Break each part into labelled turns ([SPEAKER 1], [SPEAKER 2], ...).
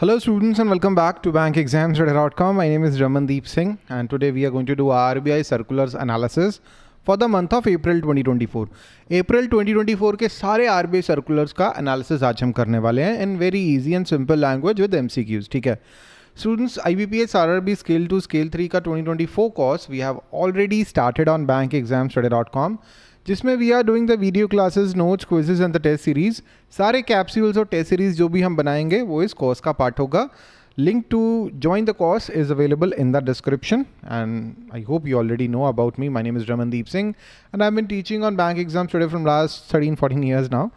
[SPEAKER 1] Hello students and welcome back to bankexamstudy.com. My name is Ramandeep Singh and today we are going to do RBI circulars analysis for the month of April 2024 April 2024 के सारे are circulars का analysis आज हम करने वाले हैं in very easy and simple language with them ठीक है students I B P S R R B scale two scale three का 2024 course we have already started on bank exam study dot com जिसमें we are doing the video classes notes quizzes and the test series सारे capsules और test series जो भी हम बनाएंगे वो इस कोर्स का पार्ट होगा link to join the course is available in the description and I hope you already know about me my name is Ramandeep Singh and I am been teaching on bank exam today from last thirteen fourteen years now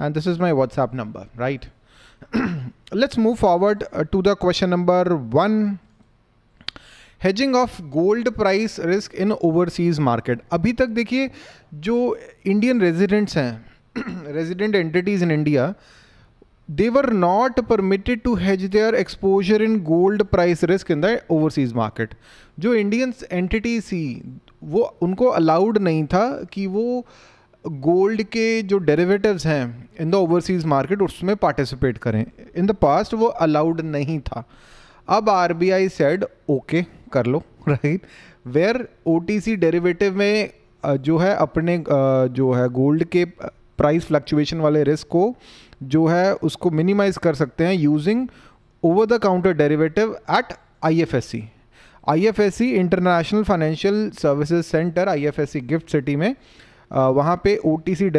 [SPEAKER 1] and this is my WhatsApp number right let's move forward to the question number one hedging of gold price risk in overseas market अभी तक देखिए जो Indian residents हैं resident entities in India they were not permitted to hedge their exposure in gold price risk in the overseas market जो Indians entities थी वो उनको allowed नहीं था कि वो गोल्ड के जो डेरिवेटिव्स हैं इन द ओवरसीज़ मार्केट उसमें पार्टिसिपेट करें इन द पास्ट वो अलाउड नहीं था अब R B I said okay okay, कर लो राइट वेयर ओ डेरिवेटिव में जो है अपने जो है गोल्ड के प्राइस फ्लक्चुएशन वाले रिस्क को जो है उसको मिनिमाइज कर सकते हैं using over the counter derivative at I F S C I F S C international financial services centre I F S C GIFT City में वहाँ पे ओ टी सी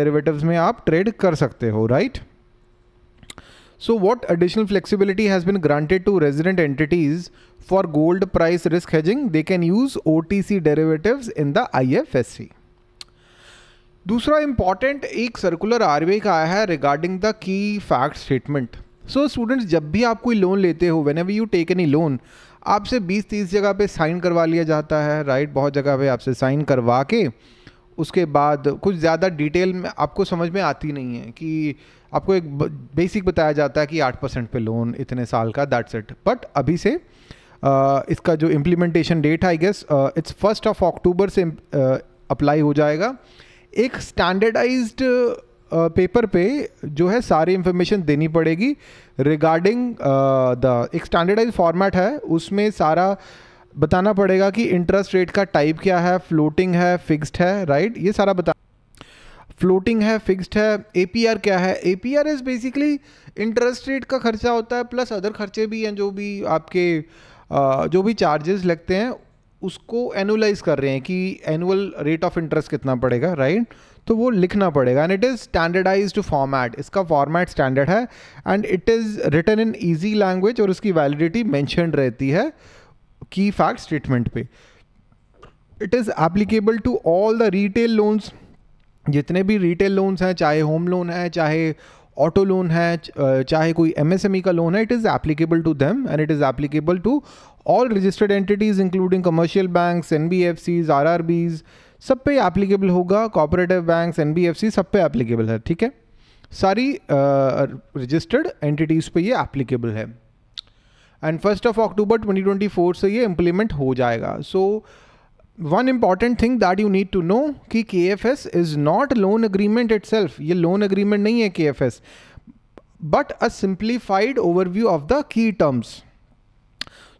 [SPEAKER 1] में आप ट्रेड कर सकते हो right right? So what additional flexibility has been granted to resident entities for gold price risk hedging? They can use OTC derivatives in the IFSC. दूसरा important एक सर्कुलर आर का आया है regarding the key fact statement so students जब भी आप कोई loan लेते हो whenever you take any loan आपसे 20-30 जगह पे साइन करवा लिया जाता है राइट right? बहुत जगह पे आपसे साइन करवा के उसके बाद कुछ ज़्यादा डिटेल में आपको समझ में आती नहीं है कि आपको एक बेसिक बताया जाता है कि आठ परसेंट पे लोन इतने साल का दैट्स इट बट अभी से आ, इसका जो implementation date I guess it's first of October से अप्लाई हो जाएगा एक स्टैंडर्डाइज पेपर पे जो है सारी इंफॉर्मेशन देनी पड़ेगी रिगार्डिंग द एक स्टैंडर्डाइज फॉर्मेट है उसमें सारा बताना पड़ेगा कि इंटरेस्ट रेट का टाइप क्या है फ्लोटिंग है फिक्स्ड है राइट ये सारा बता फ्लोटिंग है फिक्स्ड है ए क्या है A P R is basically interest rate का खर्चा होता है प्लस अदर खर्चे भी हैं जो भी आपके जो भी चार्जेस लगते हैं उसको एनुलाइज कर रहे हैं कि एनुअल रेट ऑफ इंटरेस्ट कितना पड़ेगा राइट तो वो लिखना पड़ेगा and it is standardise format इसका फॉर्मेट स्टैंडर्ड है and it is written in easy language और उसकी वैलिडिटी मैंशन रहती है की फैक्ट स्टेटमेंट पे it is applicable to all the retail loans जितने भी रिटेल लोन्स हैं चाहे होम लोन है चाहे ऑटो लोन है चाहे कोई ई e का लोन है it is applicable to them and it is applicable to all registered entities including commercial banks N B F Cs R R Bs सब पे एप्लीकेबल होगा cooperative banks N B F C सब पे applicable है ठीक है सारी registered entities पे ये एप्लीकेबल है एंड फर्स्ट ऑफ अक्टूबर 2024 से ये इम्प्लीमेंट हो जाएगा so one important thing that you need to know कि K F S is not loan agreement itself ये लोन अग्रीमेंट नहीं है K F S but a simplified overview of the key terms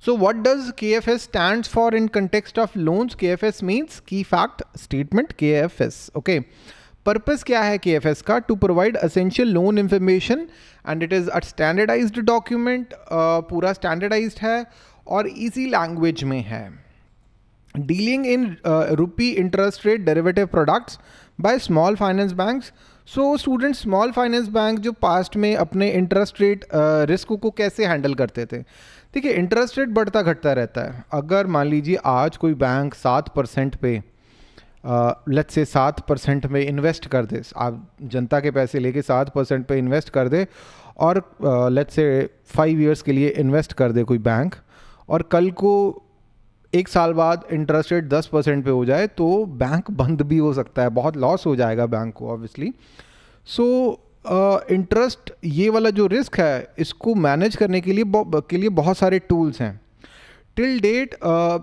[SPEAKER 1] so what does K F S stand for in context of loans K F S means key fact statement K F S okay purpose क्या है K का to provide essential loan information and it is a standardise document पूरा standardise है और easy language में है dealing in rupee interest rate derivative products by small finance banks so student small finance bank जो past में अपने interest rate risk को कैसे हैंडल करते थे देखिए इंटरेस्ट रेट बढ़ता घटता रहता है अगर मान लीजिए आज कोई बैंक सात परसेंट पे लत से सात परसेंट में इन्वेस्ट कर दे आप जनता के पैसे लेके सात परसेंट पर इन्वेस्ट कर दे और लेट से फाइव इयर्स के लिए इन्वेस्ट कर दे कोई बैंक और कल को एक साल बाद इंटरेस्ट रेट दस परसेंट पर हो जाए तो बैंक बंद भी हो सकता है बहुत लॉस हो जाएगा बैंक को ऑब्वियसली सो इंटरेस्ट ये वाला जो रिस्क है इसको मैनेज करने के लिए के लिए बहुत सारे टूल्स हैं टिल डेट uh,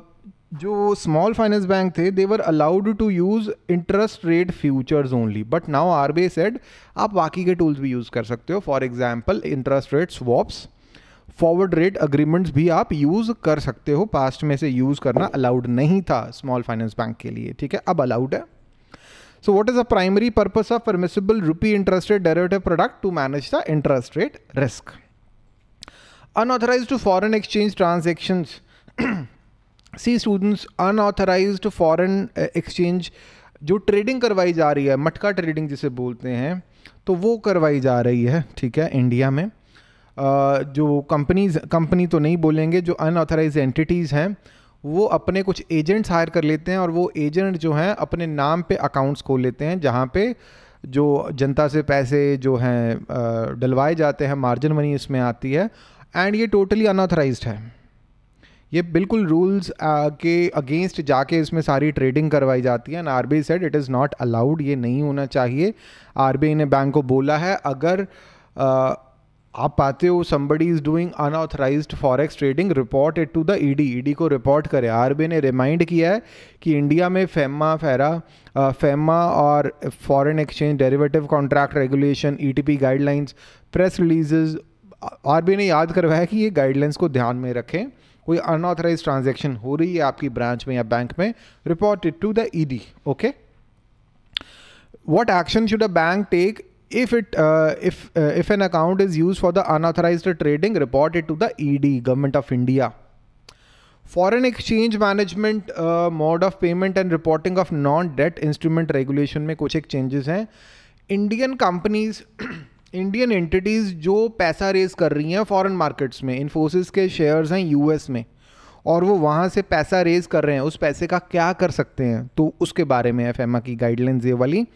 [SPEAKER 1] जो स्मॉल फाइनेंस बैंक थे they were allowed to use interest rate futures only but now R B said आप बाकी के टूल्स भी यूज़ कर सकते हो for example interest rate swaps forward rate agreements भी आप यूज़ कर सकते हो पास्ट में से यूज़ करना अलाउड नहीं था स्मॉल फाइनेंस बैंक के लिए ठीक है अब अलाउड है so what is the primary purpose of permissible rupee interest rate derivative product to manage the interest rate risk unauthorised to foreign exchange transactions see students unauthorised foreign exchange जो trading करवाई जा रही है मटका trading जिसे बोलते हैं तो वो करवाई जा रही है ठीक है इंडिया में Uh, जो कंपनीज कंपनी तो नहीं बोलेंगे जो अनऑथराइज एंटिटीज़ हैं वो अपने कुछ एजेंट्स हायर कर लेते हैं और वो एजेंट जो हैं अपने नाम पे अकाउंट्स खोल लेते हैं जहाँ पे जो जनता से पैसे जो हैं डलवाए जाते हैं मार्जिन मनी इसमें आती है एंड ये टोटली अनऑथराइज है ये बिल्कुल रूल्स के अगेंस्ट जाके इसमें सारी ट्रेडिंग करवाई जाती है and R B said it is not allowed ये नहीं होना चाहिए आर बी ने बैंक को बोला है अगर uh, आप पाते हो somebody is doing unauthorised forex trading report it to the E D E D को रिपोर्ट करें आर बी ने रिमाइंड किया है कि इंडिया में फेमा फेरा फेमा और foreign exchange derivative contract regulation E T P guidelines press releases R B ने याद करवाया कि ये गाइडलाइंस को ध्यान में रखें कोई अनऑथराइज ट्रांजेक्शन हो रही है आपकी ब्रांच में या बैंक में report it to the ED okay what action should a bank take if it if if an account is use for the unauthorised trading report reported to the ED government of India foreign exchange management mode of payment and reporting of non debt instrument regulation में कुछ एक changes हैं Indian companies Indian entities जो पैसा raise कर रही हैं foreign markets में इन्फोसिस के शेयर्स हैं यूएस में और वो वहाँ से पैसा रेज कर रहे हैं उस पैसे का क्या कर सकते हैं तो उसके बारे में एफ की गाइडलाइंस ये वाली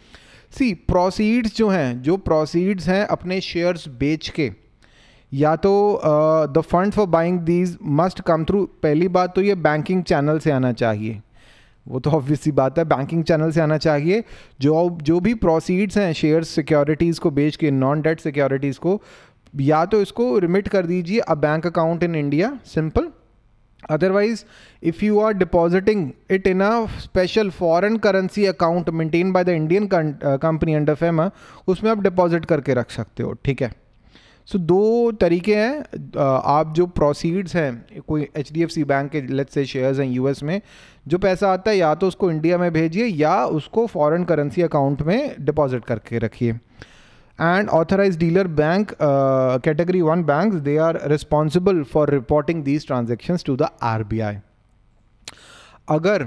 [SPEAKER 1] सी प्रोसीड्स जो हैं जो प्रोसीड्स हैं अपने शेयर्स बेच के या तो the fund for buying these must come through पहली बात तो ये बैंकिंग चैनल से आना चाहिए वो तो ऑब्वियसली बात है बैंकिंग चैनल से आना चाहिए जो जो भी प्रोसीड्स हैं शेयर सिक्योरिटीज़ को बेच के नॉन डेट सिक्योरिटीज़ को या तो इसको रिमिट कर दीजिए a bank account in India simple otherwise if you are depositing it in a special foreign currency account maintain by the Indian company and if उसमें आप डिपॉजिट करके रख सकते हो ठीक है सो so, दो तरीके हैं uh, आप जो प्रोसीड्स हैं कोई H D F C bank के लेट्स से शेयर्स हैं यूएस में जो पैसा आता है या तो उसको इंडिया में भेजिए या उसको फॉरेन करेंसी अकाउंट में डिपॉजिट करके रखिए and authorise dealer bank category one bank they are responsible for reporting these transaction to the R B I अगर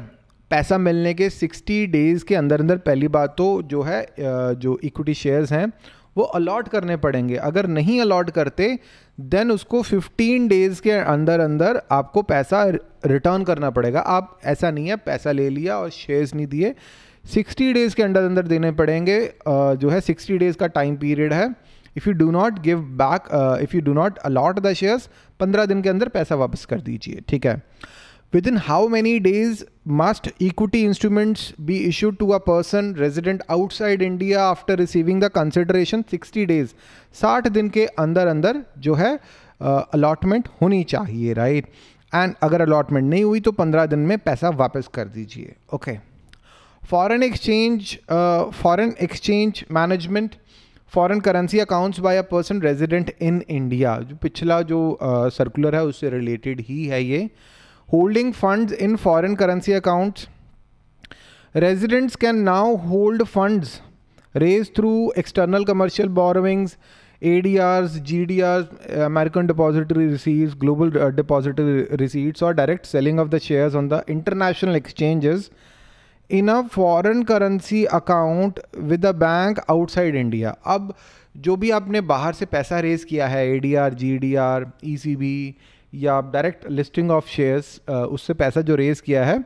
[SPEAKER 1] पैसा मिलने के 60 डेज़ के अंदर अंदर पहली बात तो जो है uh, जो इक्विटी शेयर्स हैं वो अलॉट करने पड़ेंगे अगर नहीं अलॉट करते देन उसको 15 डेज़ के अंदर अंदर आपको पैसा रिटर्न करना पड़ेगा आप ऐसा नहीं है पैसा ले लिया और शेयर्स नहीं दिए 60 डेज़ के अंदर अंदर देने पड़ेंगे जो है 60 डेज़ का टाइम पीरियड है if you do not give back if you do not allot the shares पंद्रह दिन के अंदर पैसा वापस कर दीजिए ठीक है within how many days must equity instruments be issued to a person resident outside India after receiving the consideration 60 days 60 दिन के अंदर अंदर जो है अलॉटमेंट होनी चाहिए राइट एंड अगर अलॉटमेंट नहीं हुई तो 15 दिन में पैसा वापस कर दीजिए okay foreign exchange foreign exchange management foreign currency accounts by a person resident in India जो पिछला जो सर्कुलर uh, है उससे रिलेटेड ही है ये uh, holding funds in foreign currency accounts residents can now hold funds raise through external commercial borrowings A D R G D R American depository receive global depository receipts और direct selling of the share on the international exchanges in a foreign currency account with a bank outside India अब जो भी आपने बाहर से पैसा raise किया है A D R G D R E C B या आप डायरेक्ट लिस्टिंग ऑफ शेयर्स उससे पैसा जो रेज किया है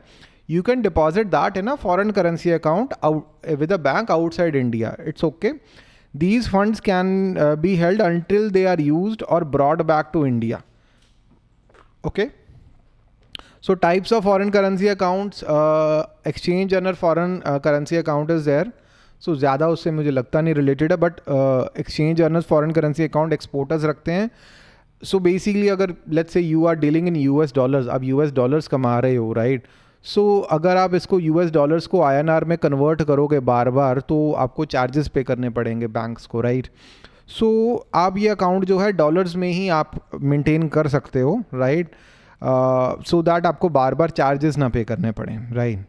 [SPEAKER 1] you can deposit that in a foreign currency account with a bank outside India it's okay these funds can be held until they are use और brought back to India okay so types of foreign currency accounts exchange under foreign currency account is there so ज़्यादा उससे मुझे लगता नहीं related है but exchange earners foreign currency account exporters रखते हैं so basically अगर लेट्स से you are dealing in U S dollars आप यू एस डॉलर्स कमा रहे हो राइट सो अगर आप इसको यू एस डॉलर्स को आई एन आर में कन्वर्ट करोगे बार बार तो आपको चार्जेस पे करने पड़ेंगे बैंक्स को राइट सो so, आप ये अकाउंट जो है डॉलर्स में ही आप मेंटेन कर सकते हो राइट सो दैट आपको बार बार चार्जेस ना पे करने पड़े right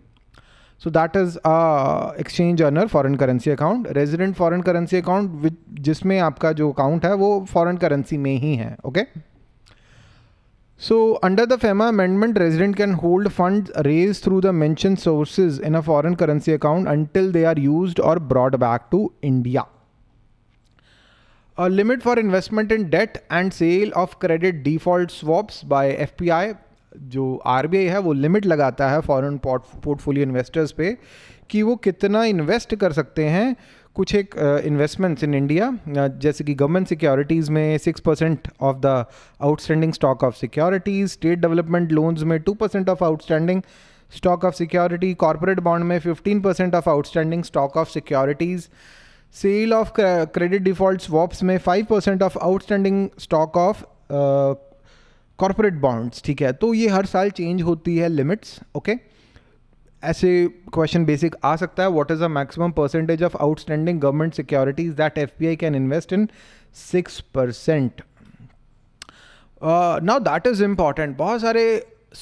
[SPEAKER 1] so that is a exchange earner foreign currency account resident foreign currency account जिसमें आपका जो अकाउंट है वो फॉरन करेंसी में ही है okay so under the FEMA amendment resident can hold fund raise through the mention sources in a foreign currency account until they are use और brought back to India limit for investment in debt and sale of credit default swaps by F P I जो आर है वो limit लगाता है foreign portfolio investors पे कि वो कितना इन्वेस्ट कर सकते हैं कुछ एक इन्वेस्टमेंट्स इन इंडिया जैसे कि गवर्नमेंट सिक्योरिटीज़ में six percent of the outstanding stock of securities state development loans में two percent of outstanding stock of security corporate bond में fifteen percent of outstanding stock of securities sale of credit default swaps में five percent of outstanding stock of corporate bonds ठीक है तो ये हर साल change होती है लिमिट्स ओके ऐसे क्वेश्चन बेसिक आ सकता है what is the maximum percentage of outstanding government securities that F B I can invest in six percent now that is important बहुत सारे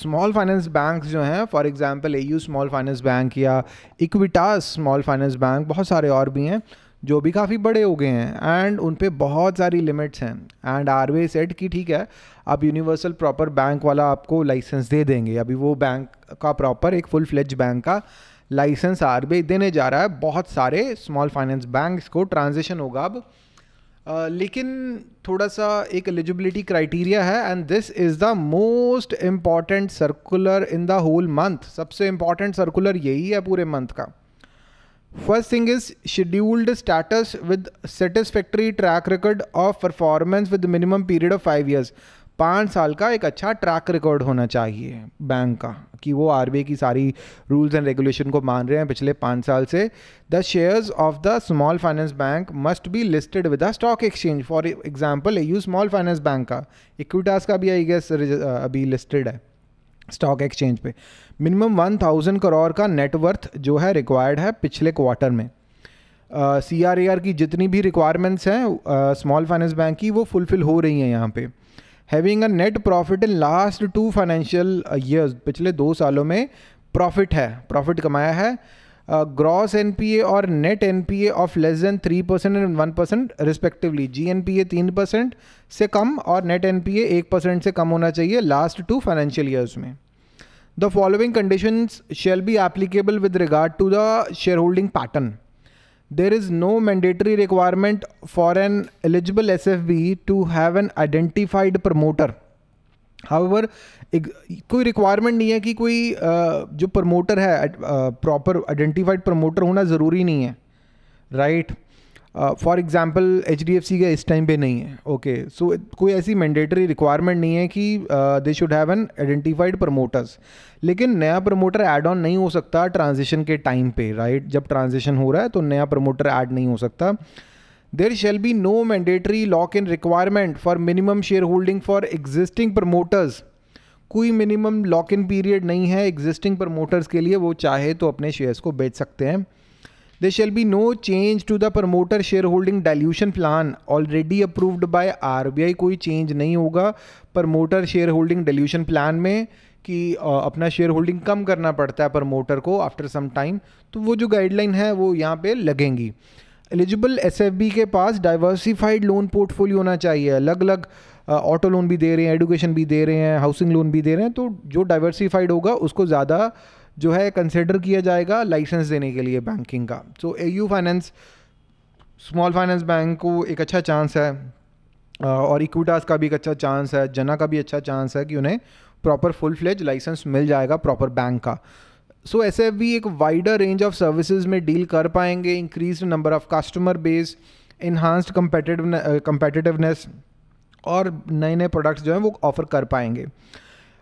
[SPEAKER 1] स्मॉल फाइनेंस बैंक जो हैं for example A U small finance bank या Equitas small finance bank बहुत सारे और भी हैं जो भी काफ़ी बड़े हो गए हैं एंड उन पर बहुत सारी लिमिट्स हैं एंड आर वे सेट की ठीक है अब यूनिवर्सल प्रॉपर बैंक वाला आपको लाइसेंस दे देंगे अभी वो बैंक का प्रॉपर एक फुल फ्लेज बैंक का लाइसेंस आर बी देने जा रहा है बहुत सारे स्मॉल फाइनेंस बैंक को ट्रांजेक्शन होगा अब लेकिन थोड़ा सा एक एलिजिबिलिटी क्राइटेरिया है and this is the most important circular in the whole month सबसे इम्पॉर्टेंट सर्कुलर यही है पूरे मंथ का first thing is scheduled status with satisfactory track record of performance with minimum period of five years पाँच साल का एक अच्छा ट्रैक रिकॉर्ड होना चाहिए बैंक का कि वो आर की सारी रूल्स एंड रेगुलेशन को मान रहे हैं पिछले पाँच साल से the shares of the small finance bank must be listed with the stock exchange for example you small finance bank का इक्विटास का भी आई गेस uh, अभी लिस्टेड है स्टॉक एक्सचेंज पे मिनिमम वन थाउजेंड करोड़ का नेटवर्थ जो है रिक्वायर्ड है पिछले क्वार्टर में सी आर ए आर की जितनी भी रिक्वायरमेंट्स हैं स्मॉल फाइनेंस बैंक की वो फुलफिल हो रही हैं यहाँ पे having a net profit in last two financial years पिछले दो सालों में प्रॉफिट है प्रॉफिट कमाया है ग्रॉस एन और net N of less than three percent and one percent respectively G N तीन परसेंट से कम और नेट एन पी एक परसेंट से कम होना चाहिए लास्ट टू फाइनेंशियल ईयर्स में the following condition shall be applicable with regard to the share holding pattern there is no mandatory requirement for an eligible S F B to have an identified promoter एक कोई requirement नहीं है कि कोई जो promoter है proper identified promoter होना ज़रूरी नहीं है right for example H D F C का इस टाइम पे नहीं है ओके okay. सो so, कोई ऐसी मैंडेटरी रिक्वायरमेंट नहीं है कि they should have an identified promoters लेकिन नया प्रमोटर ऐड ऑन नहीं हो सकता ट्रांजिशन के टाइम पे राइट right? जब ट्रांजिशन हो रहा है तो नया प्रमोटर ऐड नहीं हो सकता there shall be no mandatory lock in requirement for minimum share holding for existing promoters कोई मिनिमम लॉक इन पीरियड नहीं है एग्जिस्टिंग प्रमोटर्स के लिए वो चाहे तो अपने शेयर्स को बेच सकते हैं they shall be no change to the promoter share holding dilution plan already approved by I कोई चेंज नहीं होगा promoter share holding dilution plan में कि अपना शेयर होल्डिंग कम करना पड़ता है प्रमोटर को आफ्टर सम टाइम तो वो जो गाइडलाइन है वो यहाँ पे लगेंगी एलिजिबल एस के पास डाइवर्सिफाइड लोन पोर्टफोलियो होना चाहिए अलग अलग ऑटो लोन भी दे रहे हैं एडुकेशन भी दे रहे हैं हाउसिंग लोन भी दे रहे हैं तो जो डाइवर्सिफाइड होगा उसको ज़्यादा जो है कंसिडर किया जाएगा लाइसेंस देने के लिए बैंकिंग का so A U finance small finance bank को एक अच्छा चांस है और इक्विटास का भी एक अच्छा चांस है जना का भी अच्छा चांस है कि उन्हें प्रॉपर फुल फ्लेज लाइसेंस मिल जाएगा प्रॉपर बैंक का सो एस एफ बी एक वाइडर रेंज ऑफ सर्विसेज में डील कर पाएंगे increase number of customer base enhanced competitiveness और नए नए प्रोडक्ट्स जो हैं वो ऑफर कर पाएंगे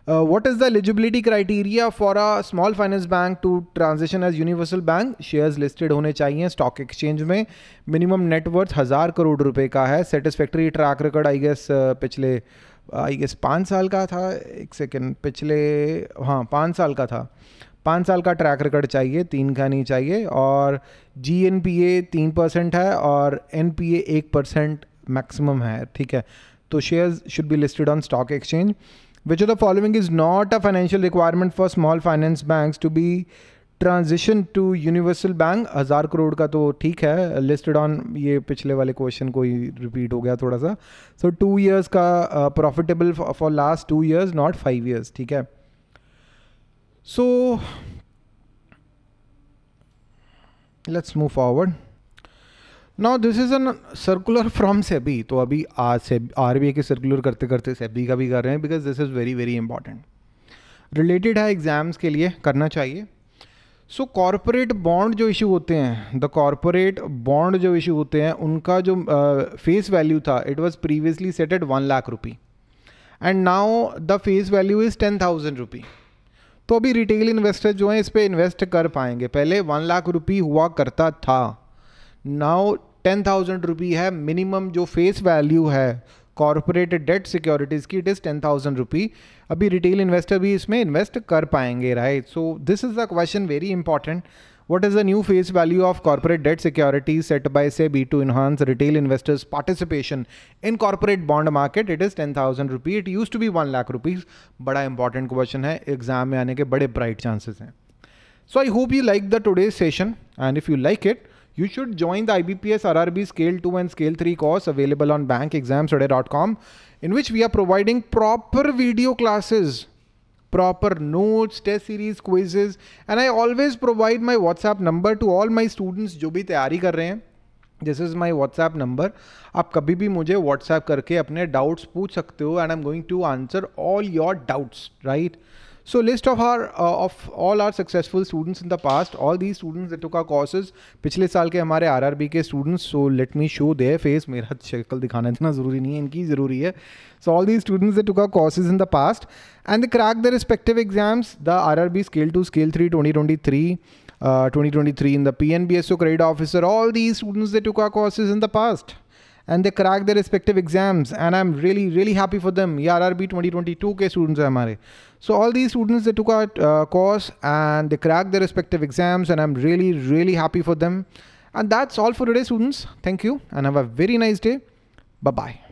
[SPEAKER 1] what is the eligibility criteria for a small finance bank to transaction as universal bank shares listed होने चाहिए स्टॉक एक्सचेंज में मिनिमम नेटवर्थ हज़ार करोड़ रुपए का है satisfactory track record I guess पिछले आई गेस पाँच साल का था एक सेकेंड पिछले हाँ पाँच साल का था पाँच साल का ट्रैक रिकॉर्ड चाहिए तीन का नहीं चाहिए और जी एन पी ए तीन परसेंट है और एन पी ए एक परसेंट मैक्सिमम है ठीक है तो shares should be listed on stock exchange which of the following is not a financial requirement for small finance bank to be transition to universal bank हज़ार करोड़ का तो ठीक है लिस्टेड ऑन ये पिछले वाले क्वेश्चन को ही रिपीट हो गया थोड़ा सा सो टू ईयर्स का profitable for last two years not five years ठीक है so let's move forward now this is a circular from SEBI तो अभी आज से आर बी आई के सर्कुलर करते करते सेबी का भी कर रहे हैं because this is very very important related है एग्जाम्स के लिए करना चाहिए सो कॉरपोरेट बॉन्ड जो इशू होते हैं द कॉरपोरेट बॉन्ड जो इशू होते हैं उनका जो फेस uh, वैल्यू था it was previously set at one lakh rupee and now the face value is ten thousand rupee तो अभी रिटेल इन्वेस्टर जो हैं इस पर इन्वेस्ट कर पाएंगे पहले वन लाख रुपी हुआ करता था नाउ टेन थाउजेंड रुपी है मिनिमम जो फेस वैल्यू है कॉरपोरेट डेट सिक्योरिटीज़ की it is ten thousand rupee अभी रिटेल इन्वेस्टर भी इसमें इन्वेस्ट कर पाएंगे right so this is the question very important What is the new face value of corporate debt securities set by SEBI to enhance retail investors' participation in corporate bond market? It is 10,000 rupees. It used to be 1 lakh rupees. Bada important question hai. Exam mein aane ke bade bright chances hai. So I hope you like the today's session and if you like it, you should join the IBPS RRB Scale 2 and Scale 3 course available on bankexamstoday.com in which we are providing proper video classes proper notes, test series, quizzes, and I always provide my WhatsApp number to all my students जो भी तैयारी कर रहे हैं this is my WhatsApp number आप कभी भी मुझे व्हाट्सएप करके अपने डाउट्स पूछ सकते हो and I am going to answer all your doubts right So list of our uh, of all our successful students in the past, all these students that took our courses. पिछले साल के हमारे RRB के students. So, let me show their face. मेरा शक्ल दिखाना इतना ज़रूरी नहीं है इनकी ज़रूरी है So, all these students that took our courses in the past and they cracked their respective exams the RRB scale 2 scale 3 2023 uh, 2023 in the PNBSO credit officer all these students they took our courses in the past and they cracked their respective exams and I'm really really happy for them RRB 2022 के students हैं so all these students, they took our uh, course and they cracked their respective exams and I'm really, really happy for them. And that's all for today, students. Thank you and have a very nice day. Bye-bye.